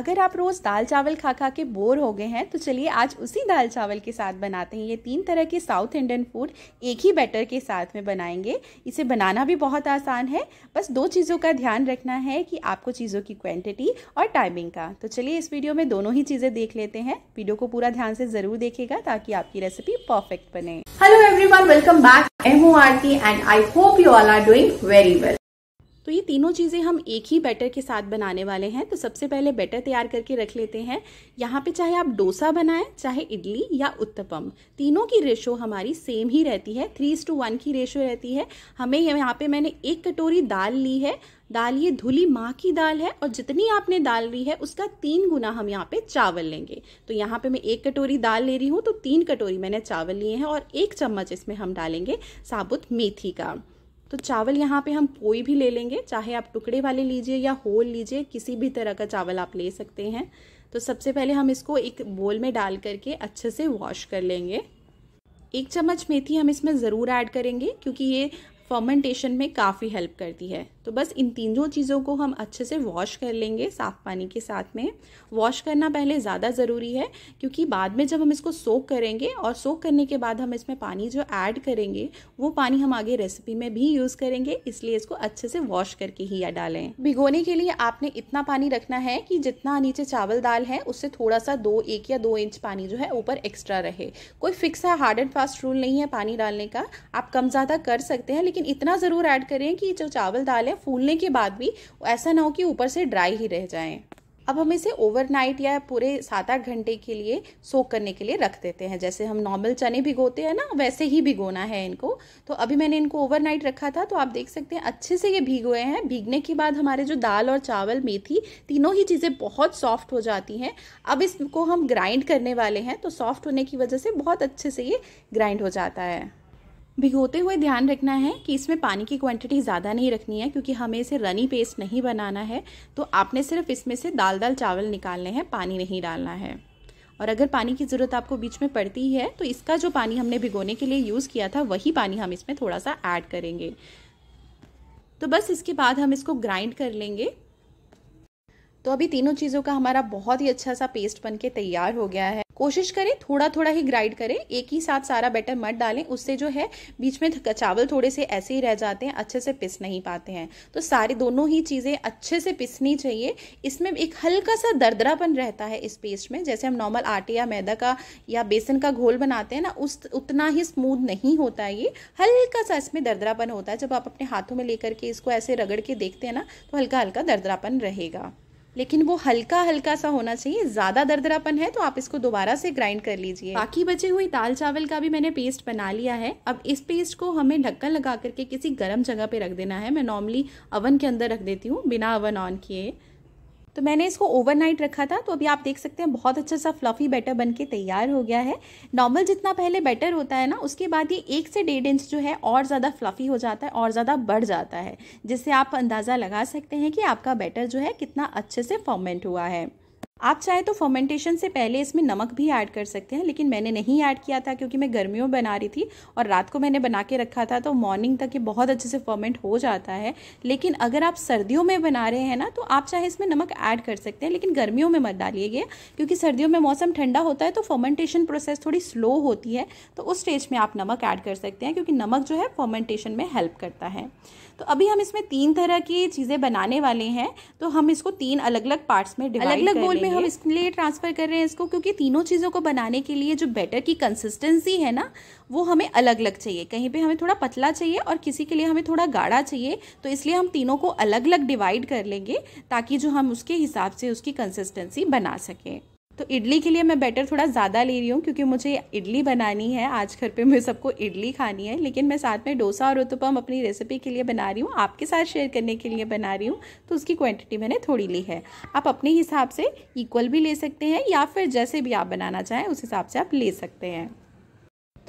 अगर आप रोज़ दाल चावल खा खा के बोर हो गए हैं तो चलिए आज उसी दाल चावल के साथ बनाते हैं ये तीन तरह के साउथ इंडियन फूड एक ही बैटर के साथ में बनाएंगे इसे बनाना भी बहुत आसान है बस दो चीज़ों का ध्यान रखना है कि आपको चीज़ों की क्वांटिटी और टाइमिंग का तो चलिए इस वीडियो में दोनों ही चीज़ें देख लेते हैं वीडियो को पूरा ध्यान से ज़रूर देखेगा ताकि आपकी रेसिपी परफेक्ट बने hello every welcome back M and I hope you all are doing very well तो ये तीनों चीज़ें हम एक ही बैटर के साथ बनाने वाले हैं तो सबसे पहले बैटर तैयार करके रख लेते हैं यहाँ पे चाहे आप डोसा बनाएं चाहे इडली या उत्तपम तीनों की रेशो हमारी सेम ही रहती है थ्री टू वन की रेशो रहती है हमें यहाँ पे मैंने एक कटोरी दाल ली है दाल ये धुली माँ की दाल है और जितनी आपने दाल ली है उसका तीन गुना हम यहाँ पे चावल लेंगे तो यहाँ पे मैं एक कटोरी दाल ले रही हूँ तो तीन कटोरी मैंने चावल लिए हैं और एक चम्मच इसमें हम डालेंगे साबुत मेथी का तो चावल यहाँ पे हम कोई भी ले लेंगे चाहे आप टुकड़े वाले लीजिए या होल लीजिए किसी भी तरह का चावल आप ले सकते हैं तो सबसे पहले हम इसको एक बोल में डाल करके अच्छे से वॉश कर लेंगे एक चम्मच मेथी हम इसमें ज़रूर ऐड करेंगे क्योंकि ये फर्मेंटेशन में काफ़ी हेल्प करती है तो बस इन तीनों चीज़ों को हम अच्छे से वॉश कर लेंगे साफ़ पानी के साथ में वॉश करना पहले ज़्यादा ज़रूरी है क्योंकि बाद में जब हम इसको सोक करेंगे और सोक करने के बाद हम इसमें पानी जो ऐड करेंगे वो पानी हम आगे रेसिपी में भी यूज़ करेंगे इसलिए इसको अच्छे से वॉश करके ही या डालें भिगोने के लिए आपने इतना पानी रखना है कि जितना नीचे चावल दाल है उससे थोड़ा सा दो एक या दो इंच पानी जो है ऊपर एक्स्ट्रा रहे कोई फिक्स है हार्ड एंड फास्ट रूल नहीं है पानी डालने का आप कम ज़्यादा कर सकते हैं लेकिन लेकिन इतना ज़रूर ऐड करें कि जो चावल दाल है फूलने के बाद भी ऐसा ना हो कि ऊपर से ड्राई ही रह जाएँ अब हम इसे ओवरनाइट या पूरे सात आठ घंटे के लिए सोक करने के लिए रख देते हैं जैसे हम नॉर्मल चने भिगोते हैं ना वैसे ही भिगोना है इनको तो अभी मैंने इनको ओवरनाइट रखा था तो आप देख सकते हैं अच्छे से ये भीगोए हैं भीगने के बाद हमारे जो दाल और चावल मेथी तीनों ही चीज़ें बहुत सॉफ्ट हो जाती हैं अब इसको हम ग्राइंड करने वाले हैं तो सॉफ्ट होने की वजह से बहुत अच्छे से ये ग्राइंड हो जाता है भिगोते हुए ध्यान रखना है कि इसमें पानी की क्वांटिटी ज़्यादा नहीं रखनी है क्योंकि हमें इसे रनी पेस्ट नहीं बनाना है तो आपने सिर्फ इसमें से दाल दाल चावल निकालने हैं पानी नहीं डालना है और अगर पानी की ज़रूरत आपको बीच में पड़ती है तो इसका जो पानी हमने भिगोने के लिए यूज़ किया था वही पानी हम इसमें थोड़ा सा ऐड करेंगे तो बस इसके बाद हम इसको ग्राइंड कर लेंगे तो अभी तीनों चीज़ों का हमारा बहुत ही अच्छा सा पेस्ट बन के तैयार हो गया है कोशिश करें थोड़ा थोड़ा ही ग्राइंड करें एक ही साथ सारा बैटर मत डालें उससे जो है बीच में चावल थोड़े से ऐसे ही रह जाते हैं अच्छे से पिस नहीं पाते हैं तो सारी दोनों ही चीज़ें अच्छे से पिसनी चाहिए इसमें एक हल्का सा दरदरापन रहता है इस पेस्ट में जैसे हम नॉर्मल आटे या मैदा का या बेसन का घोल बनाते हैं ना उस उतना ही स्मूथ नहीं होता है ये हल्का सा इसमें दरदरापन होता है जब आप अपने हाथों में लेकर के इसको ऐसे रगड़ के देखते हैं ना तो हल्का हल्का दरदरापन रहेगा लेकिन वो हल्का हल्का सा होना चाहिए ज़्यादा दरदरापन है तो आप इसको दोबारा से ग्राइंड कर लीजिए बाकी बचे हुई दाल चावल का भी मैंने पेस्ट बना लिया है अब इस पेस्ट को हमें ढक्कन लगा करके किसी गर्म जगह पे रख देना है मैं नॉर्मली अवन के अंदर रख देती हूँ बिना अवन ऑन किए तो मैंने इसको ओवरनाइट रखा था तो अभी आप देख सकते हैं बहुत अच्छा सा फ्लफ़ी बैटर बन के तैयार हो गया है नॉर्मल जितना पहले बैटर होता है ना उसके बाद ये एक से डेढ़ इंच जो है और ज़्यादा फ्लफ़ी हो जाता है और ज़्यादा बढ़ जाता है जिससे आप अंदाज़ा लगा सकते हैं कि आपका बैटर जो है कितना अच्छे से फॉर्मेंट हुआ है आप चाहे तो फर्मेंटेशन से पहले इसमें नमक भी ऐड कर सकते हैं लेकिन मैंने नहीं ऐड किया था क्योंकि मैं गर्मियों में बना रही थी और रात को मैंने बना के रखा था तो मॉर्निंग तक ये बहुत अच्छे से फर्मेंट हो जाता है लेकिन अगर आप सर्दियों में बना रहे हैं ना तो आप चाहे इसमें नमक ऐड कर सकते हैं लेकिन गर्मियों में मत डालिएगा क्योंकि सर्दियों में मौसम ठंडा होता है तो फर्मेंटेशन प्रोसेस थोड़ी स्लो होती है तो उस स्टेज में आप नमक ऐड कर सकते हैं क्योंकि नमक जो है फर्मेंटेशन में हेल्प करता है तो अभी हम इसमें तीन तरह की चीज़ें बनाने वाले हैं तो हम इसको तीन अलग अलग पार्ट्स में अलग अलग बोल में हम इसलिए ट्रांसफ़र कर रहे हैं इसको क्योंकि तीनों चीज़ों को बनाने के लिए जो बैटर की कंसिस्टेंसी है ना वो हमें अलग अलग चाहिए कहीं पर हमें थोड़ा पतला चाहिए और किसी के लिए हमें थोड़ा गाढ़ा चाहिए तो इसलिए हम तीनों को अलग अलग डिवाइड कर लेंगे ताकि जो हम उसके हिसाब से उसकी कंसिस्टेंसी बना सकें तो इडली के लिए मैं बैटर थोड़ा ज़्यादा ले रही हूँ क्योंकि मुझे इडली बनानी है आज घर पे मुझे सबको इडली खानी है लेकिन मैं साथ में डोसा और उत्तपम अपनी रेसिपी के लिए बना रही हूँ आपके साथ शेयर करने के लिए बना रही हूँ तो उसकी क्वांटिटी मैंने थोड़ी ली है आप अपने हिसाब से इक्वल भी ले सकते हैं या फिर जैसे भी आप बनाना चाहें उस हिसाब से आप ले सकते हैं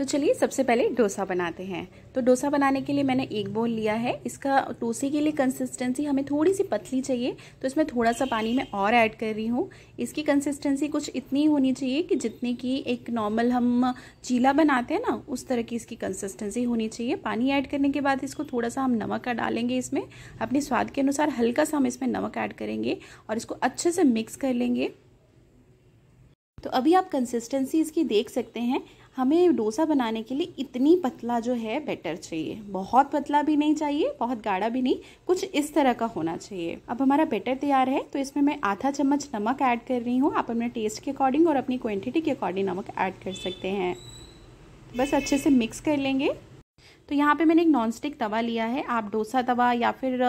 तो चलिए सबसे पहले डोसा बनाते हैं तो डोसा बनाने के लिए मैंने एक बोल लिया है इसका डोसे के लिए कंसिस्टेंसी हमें थोड़ी सी पतली चाहिए तो इसमें थोड़ा सा पानी मैं और ऐड कर रही हूँ इसकी कंसिस्टेंसी कुछ इतनी होनी चाहिए कि जितने की एक नॉर्मल हम चीला बनाते हैं ना उस तरह की इसकी कंसिस्टेंसी होनी चाहिए पानी ऐड करने के बाद इसको थोड़ा सा हम नमक डालेंगे इसमें अपने स्वाद के अनुसार हल्का सा हम इसमें नमक ऐड करेंगे और इसको अच्छे से मिक्स कर लेंगे तो अभी आप कंसिस्टेंसी इसकी देख सकते हैं हमें डोसा बनाने के लिए इतनी पतला जो है बेटर चाहिए बहुत पतला भी नहीं चाहिए बहुत गाढ़ा भी नहीं कुछ इस तरह का होना चाहिए अब हमारा बेटर तैयार है तो इसमें मैं आधा चम्मच नमक ऐड कर रही हूँ आप अपने टेस्ट के अकॉर्डिंग और अपनी क्वान्टिटी के अकॉर्डिंग नमक ऐड कर सकते हैं बस अच्छे से मिक्स कर लेंगे तो यहाँ पे मैंने एक नॉन स्टिक तवा लिया है आप डोसा तवा या फिर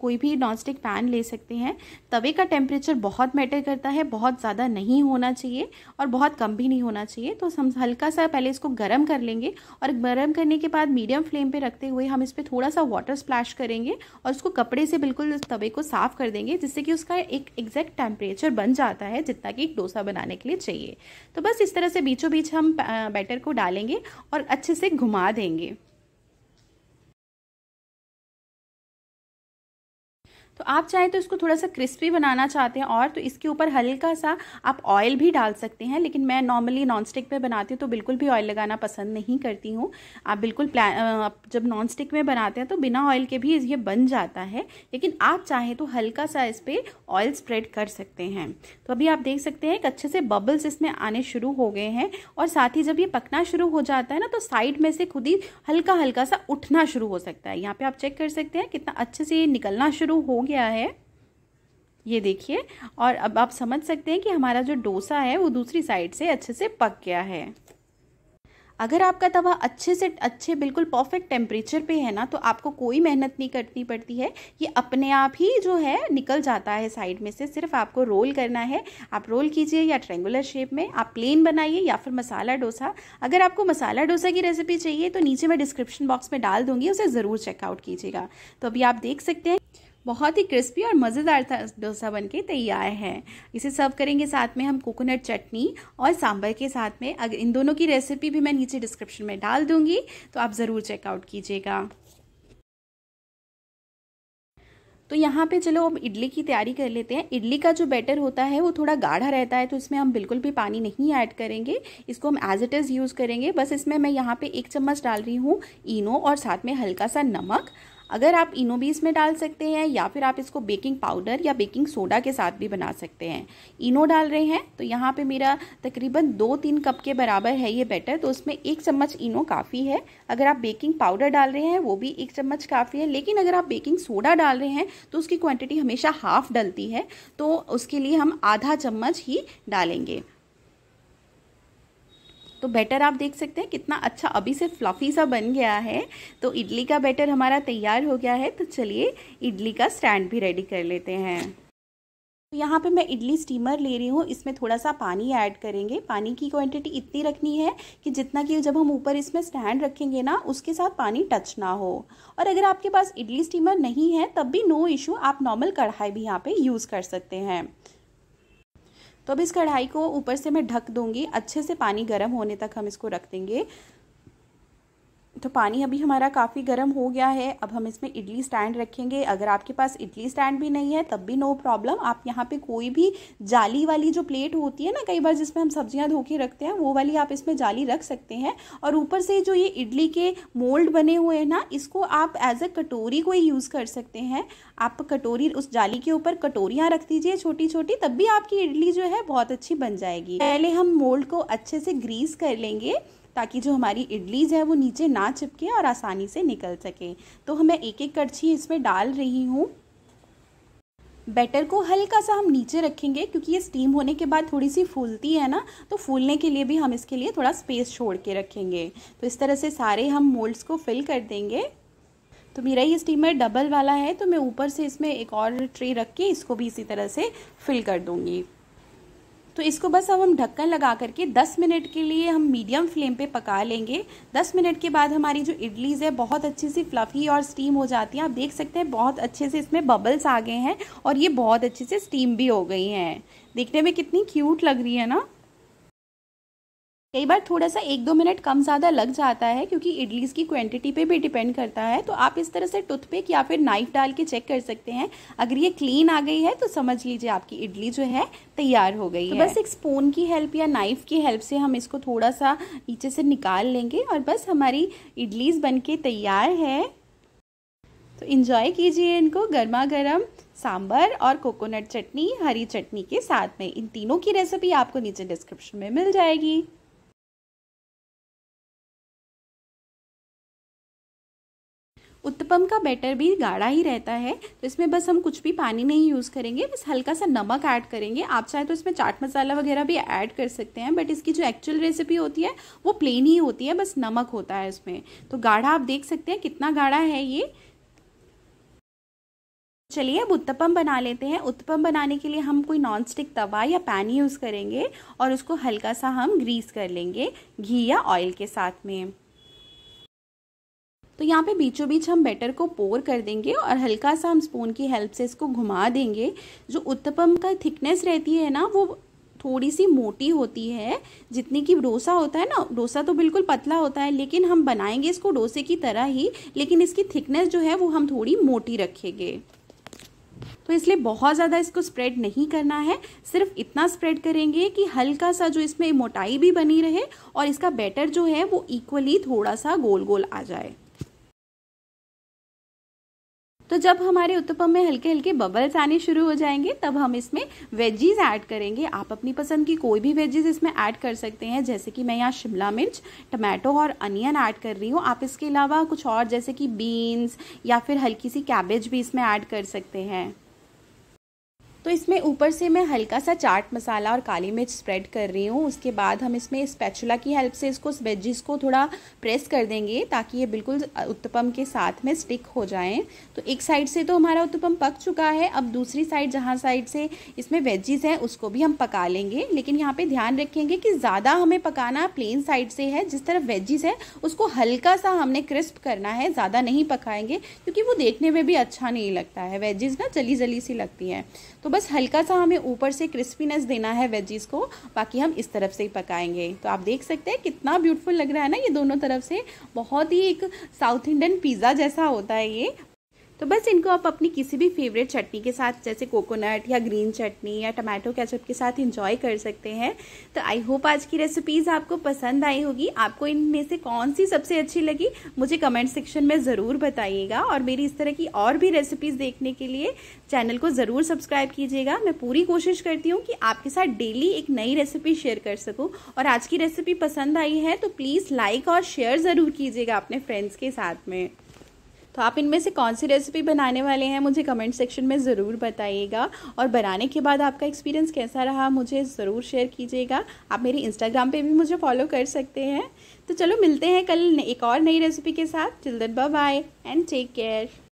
कोई भी नॉन स्टिक पैन ले सकते हैं तवे का टेम्परेचर बहुत मैटर करता है बहुत ज़्यादा नहीं होना चाहिए और बहुत कम भी नहीं होना चाहिए तो हम हल्का सा पहले इसको गर्म कर लेंगे और गर्म करने के बाद मीडियम फ्लेम पर रखते हुए हम इस पर थोड़ा सा वाटर स्प्लैश करेंगे और उसको कपड़े से बिल्कुल तवे को साफ़ कर देंगे जिससे कि उसका एक एग्जैक्ट टेम्परेचर बन जाता है जितना कि डोसा बनाने के लिए चाहिए तो बस इस तरह से बीचों बीच हम बैटर को डालेंगे और अच्छे से घुमा देंगे तो आप चाहे तो इसको थोड़ा सा क्रिस्पी बनाना चाहते हैं और तो इसके ऊपर हल्का सा आप ऑयल भी डाल सकते हैं लेकिन मैं नॉर्मली नॉन स्टिक में बनाती हूँ तो बिल्कुल भी ऑयल लगाना पसंद नहीं करती हूँ आप बिल्कुल जब नॉन स्टिक में बनाते हैं तो बिना ऑयल के भी ये बन जाता है लेकिन आप चाहें तो हल्का सा इस पर ऑयल स्प्रेड कर सकते हैं तो अभी आप देख सकते हैं एक अच्छे से बबल्स इसमें आने शुरू हो गए हैं और साथ ही जब ये पकना शुरू हो जाता है ना तो साइड में से खुद ही हल्का हल्का सा उठना शुरू हो सकता है यहाँ पर आप चेक कर सकते हैं कितना अच्छे से ये निकलना शुरू हो गया है ये देखिए और अब आप समझ सकते हैं कि हमारा जो डोसा है वो दूसरी साइड से अच्छे से पक गया है अगर आपका तवा अच्छे से अच्छे बिल्कुल परफेक्ट टेम्परेचर पे है ना तो आपको कोई मेहनत नहीं करनी पड़ती है ये अपने आप ही जो है निकल जाता है साइड में से सिर्फ आपको रोल करना है आप रोल कीजिए या ट्रेंगुलर शेप में आप प्लेन बनाइए या फिर मसाला डोसा अगर आपको मसाला डोसा की रेसिपी चाहिए तो नीचे मैं डिस्क्रिप्शन बॉक्स में डाल दूंगी उसे ज़रूर चेकआउट कीजिएगा तो अभी आप देख सकते हैं बहुत ही क्रिस्पी और मज़ेदार डोसा बन के तैयार है इसे सर्व करेंगे साथ में हम कोकोनट चटनी और सांभर के साथ में अगर इन दोनों की रेसिपी भी मैं नीचे डिस्क्रिप्शन में डाल दूंगी तो आप ज़रूर चेकआउट कीजिएगा तो यहाँ पे चलो अब इडली की तैयारी कर लेते हैं इडली का जो बैटर होता है वो थोड़ा गाढ़ा रहता है तो इसमें हम बिल्कुल भी पानी नहीं ऐड करेंगे इसको हम एज इट इज़ यूज़ करेंगे बस इसमें मैं यहाँ पे एक चम्मच डाल रही हूँ इनो और साथ में हल्का सा नमक अगर आप इनोबीस में डाल सकते हैं या फिर आप इसको बेकिंग पाउडर या बेकिंग सोडा के साथ भी बना सकते हैं इनो डाल रहे हैं तो यहाँ पे मेरा तकरीबन दो तीन कप के बराबर है ये बैटर तो उसमें एक चम्मच इनो काफ़ी है अगर आप बेकिंग पाउडर डाल रहे हैं वो भी एक चम्मच काफ़ी है लेकिन अगर आप बेकिंग सोडा डाल रहे हैं तो उसकी क्वान्टिटी हमेशा हाफ डलती है तो उसके लिए हम आधा चम्मच ही डालेंगे तो बैटर आप देख सकते हैं कितना अच्छा अभी से फ्लफ़ी सा बन गया है तो इडली का बैटर हमारा तैयार हो गया है तो चलिए इडली का स्टैंड भी रेडी कर लेते हैं तो यहाँ पे मैं इडली स्टीमर ले रही हूँ इसमें थोड़ा सा पानी ऐड करेंगे पानी की क्वांटिटी इतनी रखनी है कि जितना कि जब हम ऊपर इसमें स्टैंड रखेंगे ना उसके साथ पानी टच ना हो और अगर आपके पास इडली स्टीमर नहीं है तब भी नो इशू आप नॉर्मल कढ़ाई भी यहाँ पे यूज़ कर सकते हैं तो अब इस कढ़ाई को ऊपर से मैं ढक दूंगी अच्छे से पानी गर्म होने तक हम इसको रख देंगे तो पानी अभी हमारा काफ़ी गर्म हो गया है अब हम इसमें इडली स्टैंड रखेंगे अगर आपके पास इडली स्टैंड भी नहीं है तब भी नो प्रॉब्लम आप यहाँ पे कोई भी जाली वाली जो प्लेट होती है ना कई बार जिसमें हम सब्जियाँ धो के रखते हैं वो वाली आप इसमें जाली रख सकते हैं और ऊपर से जो ये इडली के मोल्ड बने हुए हैं ना इसको आप एज अ कटोरी को यूज़ कर सकते हैं आप कटोरी उस जाली के ऊपर कटोरियाँ रख दीजिए छोटी छोटी तब भी आपकी इडली जो है बहुत अच्छी बन जाएगी पहले हम मोल्ड को अच्छे से ग्रीस कर लेंगे ताकि जो हमारी इडलीज़ है वो नीचे ना चिपके और आसानी से निकल सके तो हमें एक एक करछी इसमें डाल रही हूँ बैटर को हल्का सा हम नीचे रखेंगे क्योंकि ये स्टीम होने के बाद थोड़ी सी फूलती है ना तो फूलने के लिए भी हम इसके लिए थोड़ा स्पेस छोड़ के रखेंगे तो इस तरह से सारे हम मोल्ड्स को फिल कर देंगे तो मेरा ये स्टीमर डबल वाला है तो मैं ऊपर से इसमें एक और ट्रे रख के इसको भी इसी तरह से फिल कर दूँगी तो इसको बस अब हम ढक्कन लगा करके 10 मिनट के लिए हम मीडियम फ्लेम पे पका लेंगे 10 मिनट के बाद हमारी जो इडलीज़ है बहुत अच्छी सी फ्लफ़ी और स्टीम हो जाती है आप देख सकते हैं बहुत अच्छे से इसमें बबल्स आ गए हैं और ये बहुत अच्छे से स्टीम भी हो गई हैं देखने में कितनी क्यूट लग रही है ना कई बार थोड़ा सा एक दो मिनट कम ज़्यादा लग जाता है क्योंकि इडलीज़ की क्वांटिटी पे भी डिपेंड करता है तो आप इस तरह से टूथपिक या फिर नाइफ डाल के चेक कर सकते हैं अगर ये क्लीन आ गई है तो समझ लीजिए आपकी इडली जो है तैयार हो गई तो है बस एक स्पून की हेल्प या नाइफ की हेल्प से हम इसको थोड़ा सा नीचे से निकाल लेंगे और बस हमारी इडलीज़ बन के तैयार है तो इन्जॉय कीजिए इनको गर्मा गर्म सांबर और कोकोनट चटनी हरी चटनी के साथ में इन तीनों की रेसिपी आपको नीचे डिस्क्रिप्शन में मिल जाएगी उत्तपम का बैटर भी गाढ़ा ही रहता है तो इसमें बस हम कुछ भी पानी नहीं यूज़ करेंगे बस हल्का सा नमक ऐड करेंगे आप चाहे तो इसमें चाट मसाला वगैरह भी ऐड कर सकते हैं बट इसकी जो एक्चुअल रेसिपी होती है वो प्लेन ही होती है बस नमक होता है इसमें तो गाढ़ा आप देख सकते हैं कितना गाढ़ा है ये चलिए अब उत्तपम बना लेते हैं उत्तपम बनाने के लिए हम कोई नॉन स्टिक तवा या पैन यूज़ करेंगे और उसको हल्का सा हम ग्रीस कर लेंगे घी या ऑयल के साथ में तो यहाँ पे बीचों बीच हम बैटर को पोर कर देंगे और हल्का सा हम स्पून की हेल्प से इसको घुमा देंगे जो उत्तपम का थिकनेस रहती है ना वो थोड़ी सी मोटी होती है जितनी कि डोसा होता है ना डोसा तो बिल्कुल पतला होता है लेकिन हम बनाएंगे इसको डोसे की तरह ही लेकिन इसकी थिकनेस जो है वो हम थोड़ी मोटी रखेंगे तो इसलिए बहुत ज़्यादा इसको स्प्रेड नहीं करना है सिर्फ इतना स्प्रेड करेंगे कि हल्का सा जो इसमें मोटाई भी बनी रहे और इसका बैटर जो है वो इक्वली थोड़ा सा गोल गोल आ जाए तो जब हमारे उत्तपम में हल्के हल्के बबल्स आने शुरू हो जाएंगे तब हम इसमें वेजीज ऐड करेंगे आप अपनी पसंद की कोई भी वेजीज इसमें ऐड कर सकते हैं जैसे कि मैं यहाँ शिमला मिर्च टमाटो और अनियन ऐड कर रही हूँ आप इसके अलावा कुछ और जैसे कि बीन्स या फिर हल्की सी कैबेज भी इसमें ऐड कर सकते हैं तो इसमें ऊपर से मैं हल्का सा चाट मसाला और काली मिर्च स्प्रेड कर रही हूँ उसके बाद हम इसमें स्पैचुला की हेल्प से इसको वेजिस को थोड़ा प्रेस कर देंगे ताकि ये बिल्कुल उत्तपम के साथ में स्टिक हो जाएं तो एक साइड से तो हमारा उत्तपम पक चुका है अब दूसरी साइड जहाँ साइड से इसमें वेजिज़ हैं उसको भी हम पका लेंगे लेकिन यहाँ पर ध्यान रखेंगे कि ज़्यादा हमें पकाना प्लेन साइड से है जिस तरफ वेजिज़ है उसको हल्का सा हमने क्रिस्प करना है ज़्यादा नहीं पकाएंगे क्योंकि वो देखने में भी अच्छा नहीं लगता है वेजिस ना जली जली सी लगती हैं तो तो बस हल्का सा हमें ऊपर से क्रिस्पीनेस देना है वेजीज़ को बाकी हम इस तरफ से ही पकाएंगे तो आप देख सकते हैं कितना ब्यूटीफुल लग रहा है ना ये दोनों तरफ से बहुत ही एक साउथ इंडियन पिज़्ज़ा जैसा होता है ये तो बस इनको आप अपनी किसी भी फेवरेट चटनी के साथ जैसे कोकोनट या ग्रीन चटनी या टमाटो कैचअप के साथ इंजॉय कर सकते हैं तो आई होप आज की रेसिपीज़ आपको पसंद आई होगी आपको इनमें से कौन सी सबसे अच्छी लगी मुझे कमेंट सेक्शन में ज़रूर बताइएगा और मेरी इस तरह की और भी रेसिपीज़ देखने के लिए चैनल को ज़रूर सब्सक्राइब कीजिएगा मैं पूरी कोशिश करती हूँ कि आपके साथ डेली एक नई रेसिपी शेयर कर सकूँ और आज की रेसिपी पसंद आई है तो प्लीज़ लाइक और शेयर ज़रूर कीजिएगा अपने फ्रेंड्स के साथ में तो आप इनमें से कौन सी रेसिपी बनाने वाले हैं मुझे कमेंट सेक्शन में ज़रूर बताइएगा और बनाने के बाद आपका एक्सपीरियंस कैसा रहा मुझे ज़रूर शेयर कीजिएगा आप मेरे इंस्टाग्राम पे भी मुझे फॉलो कर सकते हैं तो चलो मिलते हैं कल एक और नई रेसिपी के साथ children bye and take care